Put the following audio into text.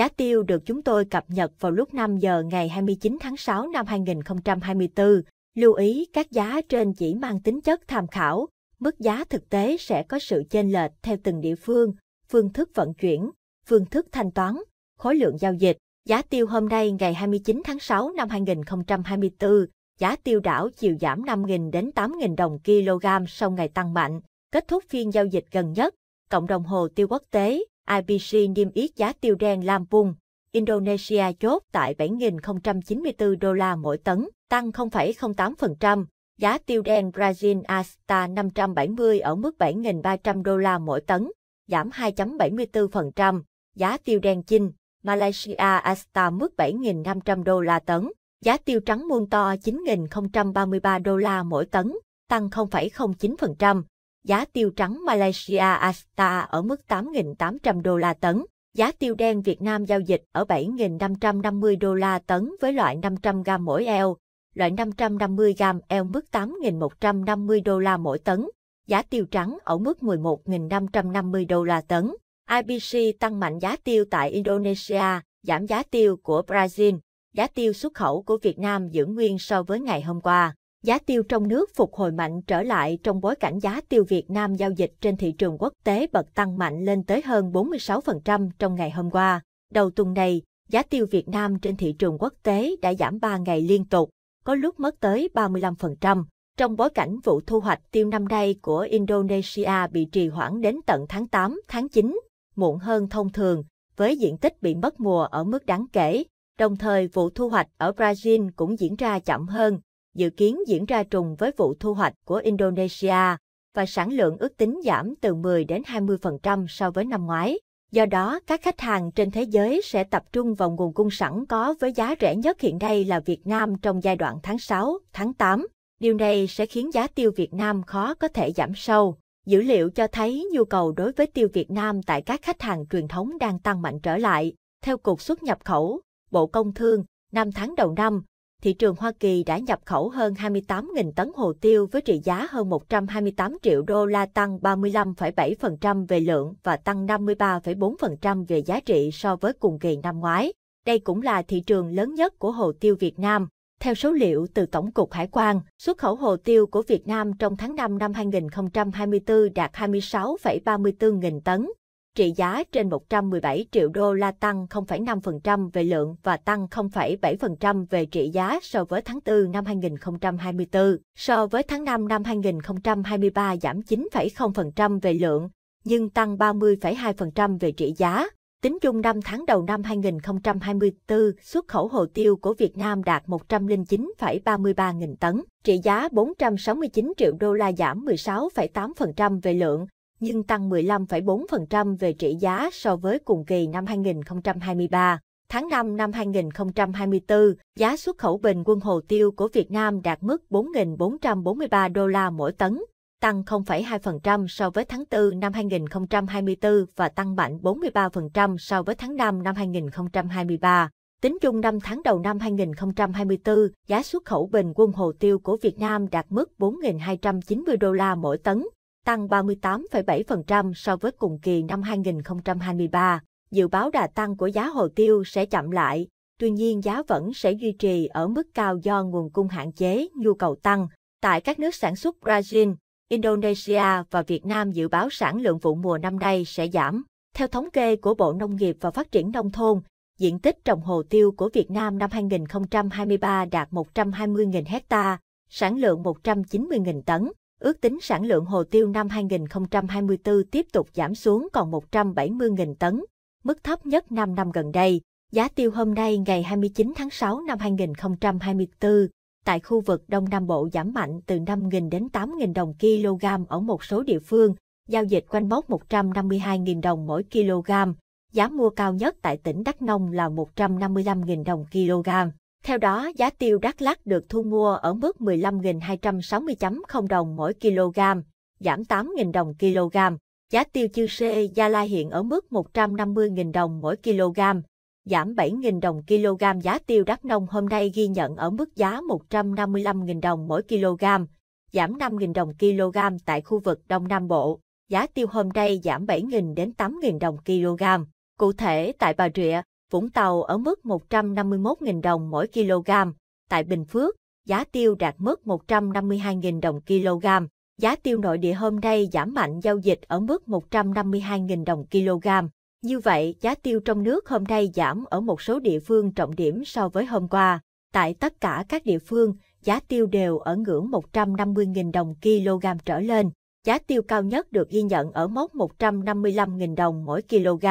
Giá tiêu được chúng tôi cập nhật vào lúc 5 giờ ngày 29 tháng 6 năm 2024. Lưu ý các giá trên chỉ mang tính chất tham khảo, mức giá thực tế sẽ có sự chênh lệch theo từng địa phương, phương thức vận chuyển, phương thức thanh toán, khối lượng giao dịch. Giá tiêu hôm nay ngày 29 tháng 6 năm 2024, giá tiêu đảo chiều giảm 5.000 đến 8.000 đồng kg sau ngày tăng mạnh, kết thúc phiên giao dịch gần nhất. Cộng đồng hồ tiêu quốc tế IBC niêm yết giá tiêu đen Lampung, Indonesia chốt tại 7.094 đô la mỗi tấn, tăng 0,08%. Giá tiêu đen Brazil Asta 570 ở mức 7.300 đô la mỗi tấn, giảm 2,74%; Giá tiêu đen chinh Malaysia Asta mức 7.500 đô la tấn. Giá tiêu trắng muôn to 9.033 đô la mỗi tấn, tăng 0,09% giá tiêu trắng Malaysia Asta ở mức 8.800 đô la tấn, giá tiêu đen Việt Nam giao dịch ở 7.550 đô la tấn với loại 500 gam mỗi eo, loại 550 gam eo mức 8.150 đô la mỗi tấn, giá tiêu trắng ở mức 11.550 đô la tấn. IBC tăng mạnh giá tiêu tại Indonesia, giảm giá tiêu của Brazil, giá tiêu xuất khẩu của Việt Nam giữ nguyên so với ngày hôm qua giá tiêu trong nước phục hồi mạnh trở lại trong bối cảnh giá tiêu Việt Nam giao dịch trên thị trường quốc tế bật tăng mạnh lên tới hơn 46% trong ngày hôm qua. Đầu tuần này, giá tiêu Việt Nam trên thị trường quốc tế đã giảm 3 ngày liên tục, có lúc mất tới 35%, trong bối cảnh vụ thu hoạch tiêu năm nay của Indonesia bị trì hoãn đến tận tháng 8, tháng 9, muộn hơn thông thường, với diện tích bị mất mùa ở mức đáng kể, đồng thời vụ thu hoạch ở Brazil cũng diễn ra chậm hơn dự kiến diễn ra trùng với vụ thu hoạch của Indonesia và sản lượng ước tính giảm từ 10 đến 20% so với năm ngoái. Do đó, các khách hàng trên thế giới sẽ tập trung vào nguồn cung sẵn có với giá rẻ nhất hiện nay là Việt Nam trong giai đoạn tháng 6, tháng 8. Điều này sẽ khiến giá tiêu Việt Nam khó có thể giảm sâu. Dữ liệu cho thấy nhu cầu đối với tiêu Việt Nam tại các khách hàng truyền thống đang tăng mạnh trở lại. Theo Cục xuất nhập khẩu, Bộ Công Thương, năm tháng đầu năm, thị trường Hoa Kỳ đã nhập khẩu hơn 28.000 tấn hồ tiêu với trị giá hơn 128 triệu đô la tăng 35,7% về lượng và tăng 53,4% về giá trị so với cùng kỳ năm ngoái. Đây cũng là thị trường lớn nhất của hồ tiêu Việt Nam. Theo số liệu từ Tổng cục Hải quan, xuất khẩu hồ tiêu của Việt Nam trong tháng 5 năm 2024 đạt 26,34 nghìn tấn, trị giá trên 117 triệu đô la tăng 0,5% về lượng và tăng 0,7% về trị giá so với tháng 4 năm 2024. So với tháng 5 năm 2023 giảm 9,0% về lượng, nhưng tăng 30,2% về trị giá. Tính chung 5 tháng đầu năm 2024, xuất khẩu hồ tiêu của Việt Nam đạt 109,33 nghìn tấn, trị giá 469 triệu đô la giảm 16,8% về lượng nhưng tăng 15,4% về trị giá so với cùng kỳ năm 2023. Tháng 5 năm 2024, giá xuất khẩu bình quân hồ tiêu của Việt Nam đạt mức 4.443 đô la mỗi tấn, tăng 0,2% so với tháng 4 năm 2024 và tăng mạnh 43% so với tháng 5 năm 2023. Tính chung năm tháng đầu năm 2024, giá xuất khẩu bình quân hồ tiêu của Việt Nam đạt mức 4.290 đô la mỗi tấn, tăng 38,7% so với cùng kỳ năm 2023. Dự báo đà tăng của giá hồ tiêu sẽ chậm lại, tuy nhiên giá vẫn sẽ duy trì ở mức cao do nguồn cung hạn chế, nhu cầu tăng. Tại các nước sản xuất Brazil, Indonesia và Việt Nam dự báo sản lượng vụ mùa năm nay sẽ giảm. Theo thống kê của Bộ Nông nghiệp và Phát triển Nông thôn, diện tích trồng hồ tiêu của Việt Nam năm 2023 đạt 120.000 hecta, sản lượng 190.000 tấn ước tính sản lượng hồ tiêu năm 2024 tiếp tục giảm xuống còn 170.000 tấn, mức thấp nhất 5 năm gần đây. Giá tiêu hôm nay ngày 29 tháng 6 năm 2024 tại khu vực Đông Nam Bộ giảm mạnh từ 5.000 đến 8.000 đồng kg ở một số địa phương, giao dịch quanh mốc 152.000 đồng mỗi kg, giá mua cao nhất tại tỉnh Đắk Nông là 155.000 đồng kg. Theo đó, giá tiêu Đắk Lắk được thu mua ở mức 15.260.0 đồng mỗi kg, giảm 8.000 đồng kg. Giá tiêu chư sê Gia Lai hiện ở mức 150.000 đồng mỗi kg, giảm 7.000 đồng kg. Giá tiêu Đắk Nông hôm nay ghi nhận ở mức giá 155.000 đồng mỗi kg, giảm 5.000 đồng kg tại khu vực Đông Nam Bộ. Giá tiêu hôm nay giảm 7.000 đến 8.000 đồng kg. Cụ thể tại Bà Rịa, Vũng Tàu ở mức 151.000 đồng mỗi kg, tại Bình Phước, giá tiêu đạt mức 152.000 đồng kg. Giá tiêu nội địa hôm nay giảm mạnh giao dịch ở mức 152.000 đồng kg. Như vậy, giá tiêu trong nước hôm nay giảm ở một số địa phương trọng điểm so với hôm qua. Tại tất cả các địa phương, giá tiêu đều ở ngưỡng 150.000 đồng kg trở lên. Giá tiêu cao nhất được ghi nhận ở mốc 155.000 đồng mỗi kg.